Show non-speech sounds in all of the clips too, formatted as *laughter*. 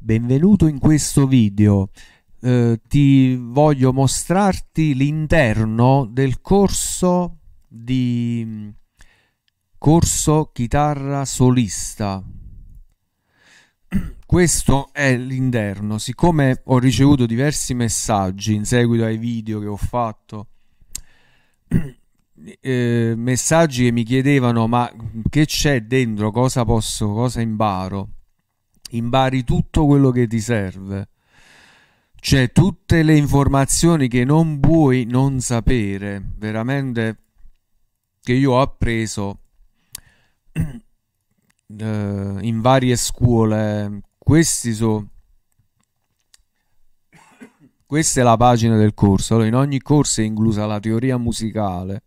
Benvenuto in questo video. Eh, ti voglio mostrarti l'interno del corso di corso chitarra solista. Questo è l'interno. Siccome ho ricevuto diversi messaggi in seguito ai video che ho fatto, eh, messaggi che mi chiedevano ma che c'è dentro, cosa posso, cosa imparo Impari tutto quello che ti serve. C'è tutte le informazioni che non puoi non sapere, veramente che io ho appreso *clears throat* eh, in varie scuole. Questi sono questa è la pagina del corso. Allora, in ogni corso è inclusa la teoria musicale.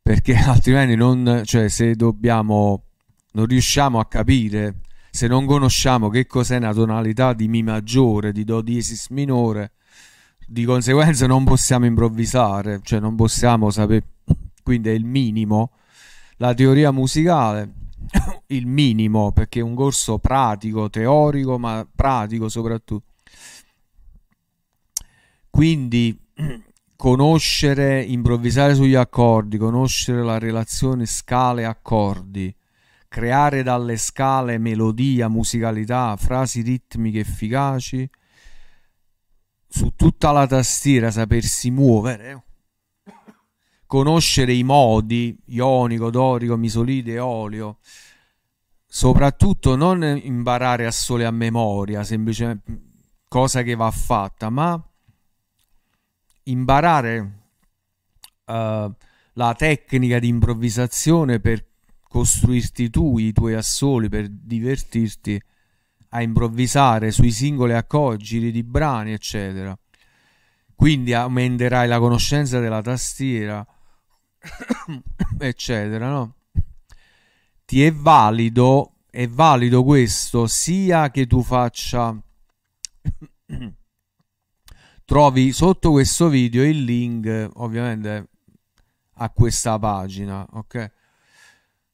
Perché *laughs* altrimenti non, cioè, se dobbiamo non riusciamo a capire se non conosciamo che cos'è una tonalità di Mi maggiore, di Do diesis minore, di conseguenza non possiamo improvvisare, cioè non possiamo sapere, quindi è il minimo. La teoria musicale, *coughs* il minimo, perché è un corso pratico, teorico, ma pratico soprattutto. Quindi *coughs* conoscere, improvvisare sugli accordi, conoscere la relazione scale-accordi, creare dalle scale melodia, musicalità, frasi ritmiche efficaci, su tutta la tastiera sapersi muovere, conoscere i modi, ionico, dorico, misolide, olio, soprattutto non imparare a sole a memoria, semplicemente cosa che va fatta, ma imparare uh, la tecnica di improvvisazione per costruirti tu i tuoi assoli per divertirti a improvvisare sui singoli accordi di brani, eccetera. Quindi aumenterai la conoscenza della tastiera, *coughs* eccetera, no? Ti è valido, è valido questo sia che tu faccia *coughs* trovi sotto questo video il link ovviamente a questa pagina, ok?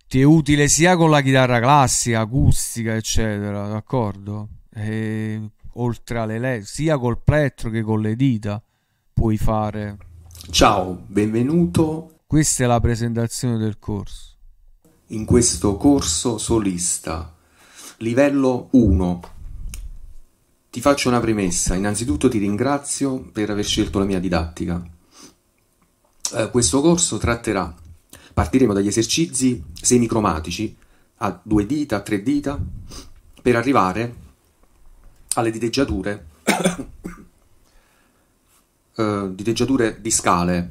ti è utile sia con la chitarra classica, acustica, eccetera, d'accordo? E, oltre alle led, sia col plettro che con le dita puoi fare. Ciao, benvenuto. Questa è la presentazione del corso. In questo corso solista, livello 1. Ti faccio una premessa. Innanzitutto ti ringrazio per aver scelto la mia didattica. Eh, questo corso tratterà Partiremo dagli esercizi semicromatici a due dita, a tre dita, per arrivare alle diteggiature, *coughs* eh, diteggiature di scale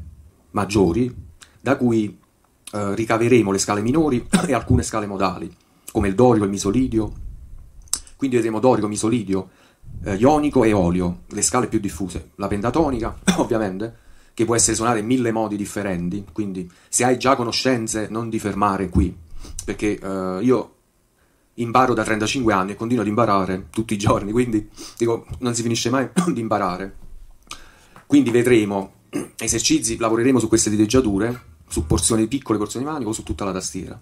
maggiori, da cui eh, ricaveremo le scale minori *coughs* e alcune scale modali, come il dorico e il misolidio. Quindi vedremo dorico, misolidio, eh, ionico e olio, le scale più diffuse, la pentatonica, *coughs* ovviamente, che può essere suonata in mille modi differenti, quindi se hai già conoscenze non ti fermare qui, perché uh, io imparo da 35 anni e continuo ad imparare tutti i giorni, quindi dico, non si finisce mai *clears throat* di imparare. Quindi vedremo *clears throat* esercizi, lavoreremo su queste diteggiature, su porzioni piccole, porzioni di manico, su tutta la tastiera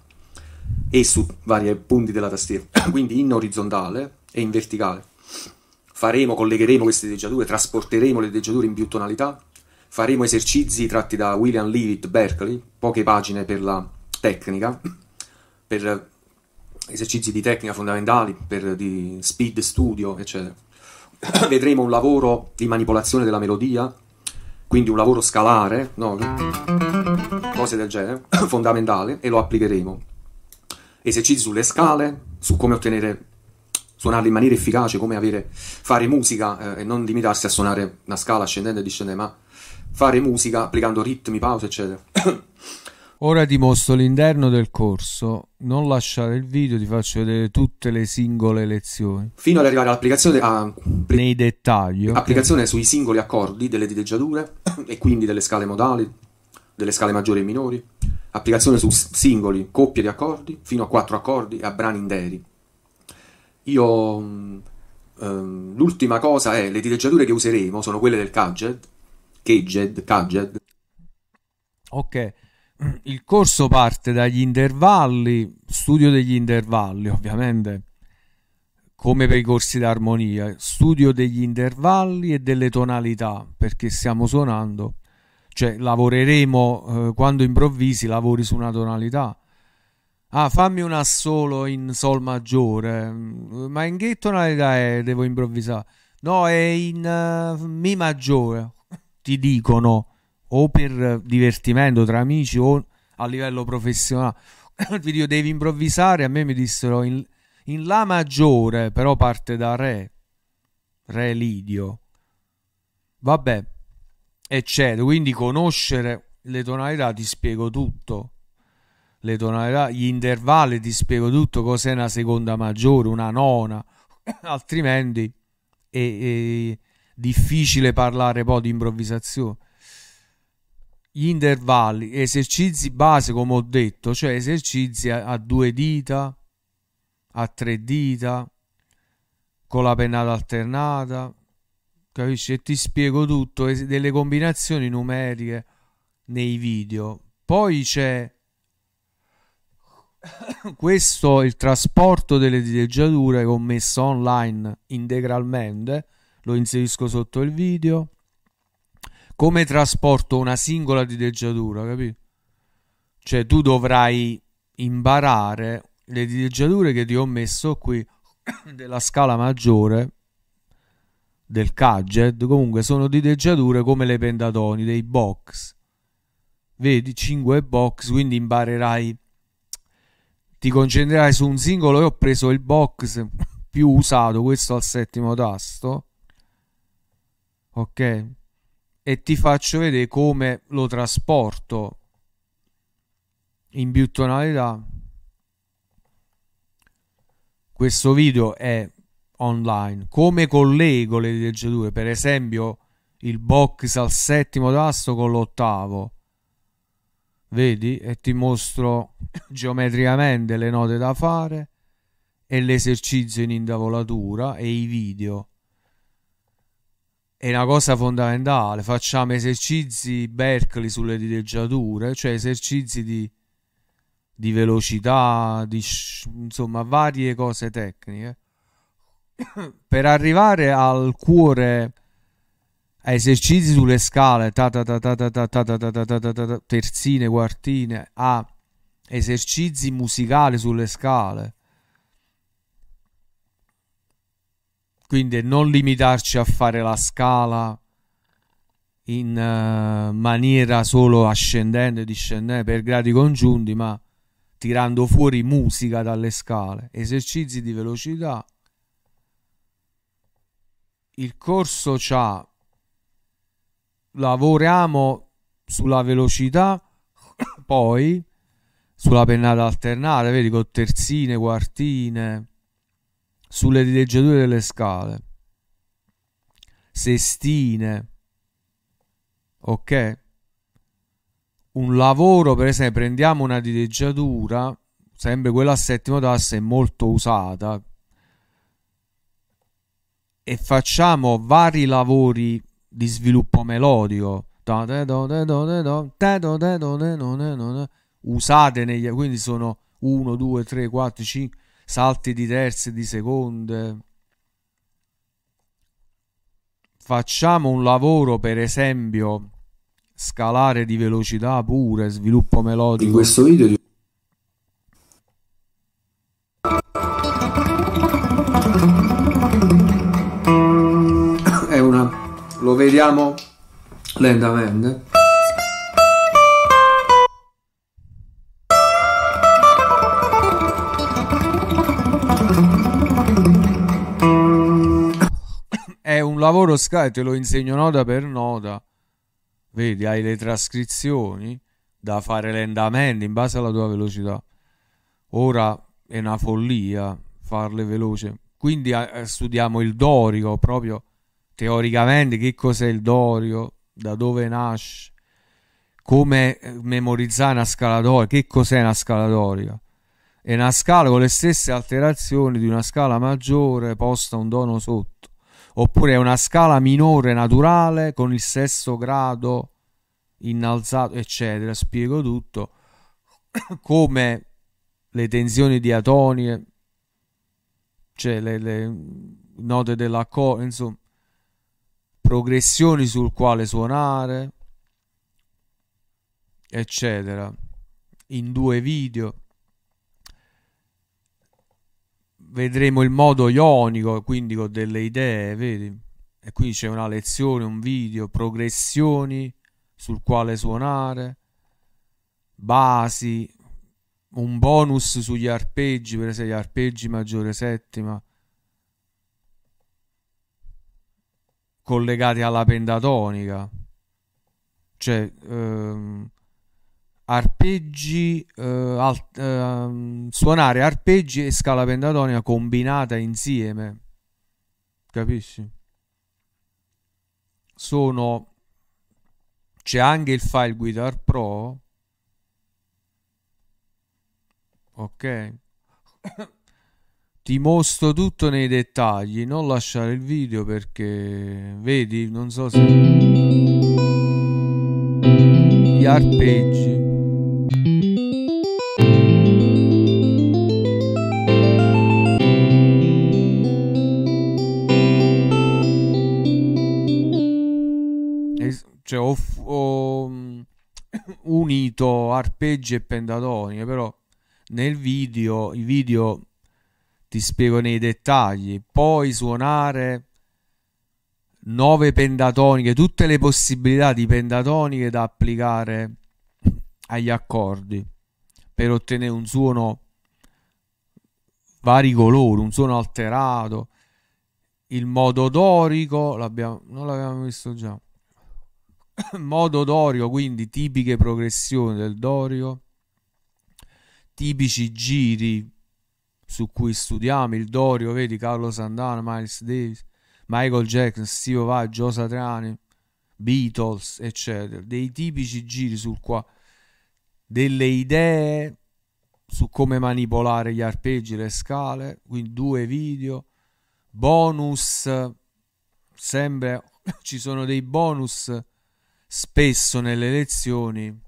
e su vari punti della tastiera, *clears throat* quindi in orizzontale e in verticale. Faremo, collegheremo queste diteggiature, trasporteremo le diteggiature in più tonalità faremo esercizi tratti da William Leavitt Berkeley, poche pagine per la tecnica, per esercizi di tecnica fondamentali, per di speed studio, eccetera. *coughs* Vedremo un lavoro di manipolazione della melodia, quindi un lavoro scalare, no? cose del genere, *coughs* fondamentale, e lo applicheremo. Esercizi sulle scale, su come ottenere, suonarle in maniera efficace, come avere, fare musica eh, e non limitarsi a suonare una scala ascendente e discendente, ma fare musica applicando ritmi, pause, eccetera. *coughs* Ora ti mostro l'interno del corso, non lasciare il video, ti faccio vedere tutte le singole lezioni. Fino ad arrivare all'applicazione a, nei dettagli. Applicazione okay. sui singoli accordi delle diteggiature *coughs* e quindi delle scale modali, delle scale maggiori e minori. Applicazione su singoli, coppie di accordi, fino a quattro accordi e a brani interi. Io... Um, l'ultima cosa è le diteggiature che useremo sono quelle del gadget Caged, Caged. Ok, il corso parte dagli intervalli, studio degli intervalli ovviamente, come per i corsi d'armonia, studio degli intervalli e delle tonalità, perché stiamo suonando, cioè lavoreremo eh, quando improvvisi, lavori su una tonalità. Ah, fammi un assolo in sol maggiore, ma in che tonalità è? Devo improvvisare. No, è in uh, mi maggiore ti dicono o per divertimento tra amici o a livello professionale. *coughs* Ti devi improvvisare, a me mi dissero in, in La maggiore, però parte da Re, Re Lidio. Vabbè, eccetera. Quindi conoscere le tonalità ti spiego tutto. Le tonalità, gli intervalli ti spiego tutto, cos'è una seconda maggiore, una nona, *coughs* altrimenti... E, e, difficile parlare poi di improvvisazione. Gli intervalli, esercizi base come ho detto, cioè esercizi a, a due dita, a tre dita, con la pennata alternata, capisci? E ti spiego tutto, delle combinazioni numeriche nei video. Poi c'è *coughs* questo, il trasporto delle dileggiature che ho messo online integralmente lo inserisco sotto il video. Come trasporto una singola dileggiatura, capito? Cioè tu dovrai imparare le dileggiature che ti ho messo qui *coughs* della scala maggiore del Caged, comunque sono dileggiature come le pentatoni, dei box. Vedi, 5 box, quindi imparerai ti concentrerai su un singolo e ho preso il box più usato, questo al settimo tasto, ok? E ti faccio vedere come lo trasporto in più tonalità. Questo video è online. Come collego le leggiature? Per esempio il box al settimo tasto con l'ottavo. Vedi? E ti mostro geometricamente le note da fare e l'esercizio in indavolatura e i video è una cosa fondamentale. Facciamo esercizi Berkeley sulle dileggiature, cioè esercizi di, di velocità, di insomma varie cose tecniche, per arrivare al cuore a esercizi sulle scale, terzine, quartine, a esercizi musicali sulle scale Quindi non limitarci a fare la scala in uh, maniera solo ascendente e discendente per gradi congiunti, ma tirando fuori musica dalle scale, esercizi di velocità. Il corso c'ha lavoriamo sulla velocità, poi sulla pennata alternata, vedi con terzine, quartine sulle rileggiature delle scale. Sestine. Ok? Un lavoro, per esempio, prendiamo una rileggiatura, sempre quella a settimo tasso è molto usata, e facciamo vari lavori di sviluppo melodico usate negli quindi sono 1 2 3 4 5 salti di terze, di seconde. Facciamo un lavoro, per esempio, scalare di velocità pure, sviluppo melodico. In questo video di... è una lo vediamo lentamente. lavoro Sky te lo insegno nota per nota. Vedi, hai le trascrizioni da fare lentamente in base alla tua velocità. Ora è una follia farle veloce. Quindi studiamo il dorico proprio teoricamente che cos'è il dorico, da dove nasce, come eh, memorizzare una scala dorica, che cos'è una scala dorica. È una scala con le stesse alterazioni di una scala maggiore posta un dono sotto oppure una scala minore naturale con il sesto grado innalzato, eccetera. Spiego tutto *coughs* come le tensioni diatoniche, cioè le, le note dell'accordo, insomma, progressioni sul quale suonare, eccetera, in due video. vedremo il modo ionico, quindi con delle idee, vedi? E qui c'è una lezione, un video, progressioni sul quale suonare, basi, un bonus sugli arpeggi, per esempio gli arpeggi maggiore settima, collegati alla pentatonica, cioè ehm, arpeggi, eh, alt, eh, suonare arpeggi e scala pentatonica combinata insieme. Capisci? Sono c'è anche il file guitar pro. Ok. Ti mostro tutto nei dettagli, non lasciare il video perché vedi, non so se gli arpeggi arpeggi e pentatoni, però nel video, i video ti spiego nei dettagli, poi suonare nove pentatoniche, tutte le possibilità di pentatoniche da applicare agli accordi per ottenere un suono vari colori, un suono alterato, il modo dorico, l'abbiamo, non l'abbiamo visto già. *coughs* modo dorio, quindi tipiche progressioni del dorio, tipici giri su cui studiamo il dorio, vedi Carlo Santana, Miles Davis, Michael Jackson, Steve Vai, Joe Satriani, Beatles, eccetera, dei tipici giri sul qua delle idee su come manipolare gli arpeggi, le scale, quindi due video, bonus, sempre *laughs* ci sono dei bonus spesso nelle lezioni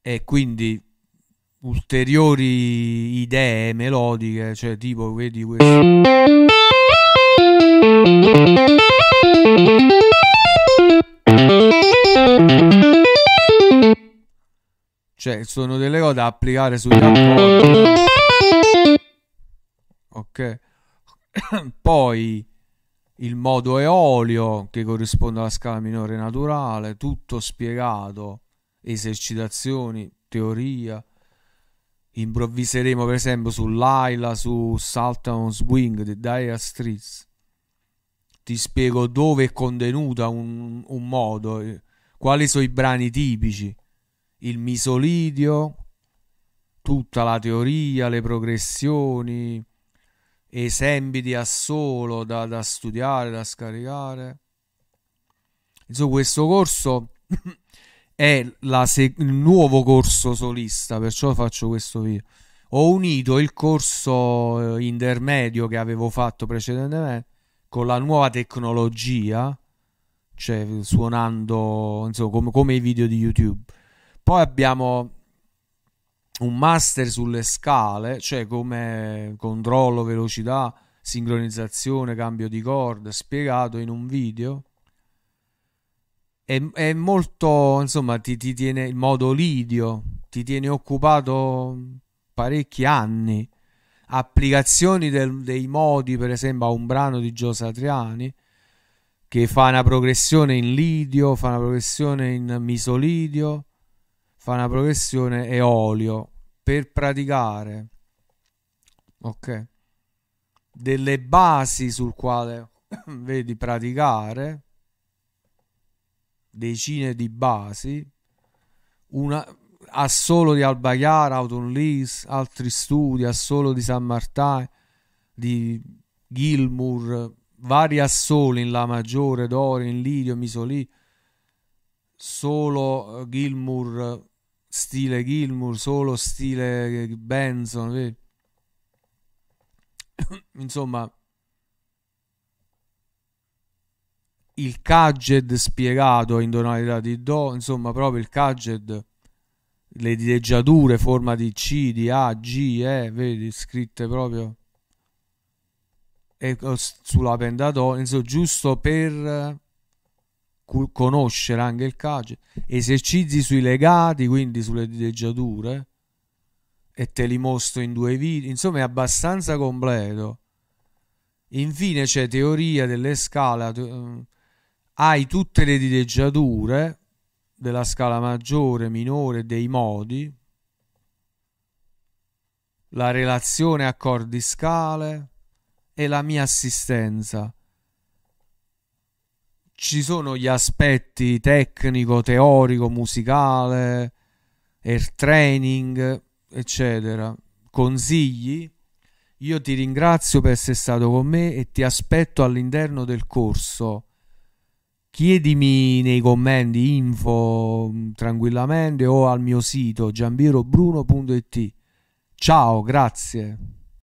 e quindi ulteriori idee melodiche, cioè tipo vedi questo cioè sono delle cose da applicare sugli accordi ok *coughs* poi il modo eolio che corrisponde alla scala minore naturale, tutto spiegato, esercitazioni, teoria. Improvviseremo per esempio su Laila, su Salta on Swing di Dire Streets. Ti spiego dove è contenuta un, un modo, eh, quali sono i brani tipici, il misolidio, tutta la teoria, le progressioni esempi di assolo da, da studiare, da scaricare. Insomma, questo corso *clears throat* è se- il nuovo corso solista, perciò faccio questo video. Ho unito il corso eh, intermedio che avevo fatto precedentemente con la nuova tecnologia, cioè suonando insomma, come, come i video di YouTube. Poi abbiamo un master sulle scale, cioè come controllo, velocità, sincronizzazione, cambio di corda, spiegato in un video. È, è molto, insomma, ti, ti tiene in modo lidio, ti tiene occupato parecchi anni. Applicazioni del, dei modi, per esempio, a un brano di Gio Satriani che fa una progressione in lidio, fa una progressione in misolidio fa una progressione e olio per praticare ok delle basi sul quale *coughs* vedi praticare decine di basi una a solo di Albachiara, Auton Lees, altri studi, a solo di San Martino, di Gilmour, vari assoli in La maggiore, Dore, in Lidio, Misoli, solo eh, Gilmour stile Gilmour, solo stile Benson. Vedi? *coughs* Insomma, il Caged spiegato in tonalità di Do, insomma, proprio il Caged, le dileggiature, forma di C, di A, G, E, vedi, scritte proprio sulla pentatonica, insomma, giusto per conoscere anche il calcio, esercizi sui legati, quindi sulle dileggiature, e te li mostro in due video, insomma è abbastanza completo. Infine c'è teoria delle scale, eh, hai tutte le dileggiature della scala maggiore, minore, dei modi, la relazione accordi scale e la mia assistenza ci sono gli aspetti tecnico, teorico, musicale, air training, eccetera. Consigli? Io ti ringrazio per essere stato con me e ti aspetto all'interno del corso. Chiedimi nei commenti info mm, tranquillamente o al mio sito giambirobruno.it. Ciao, grazie.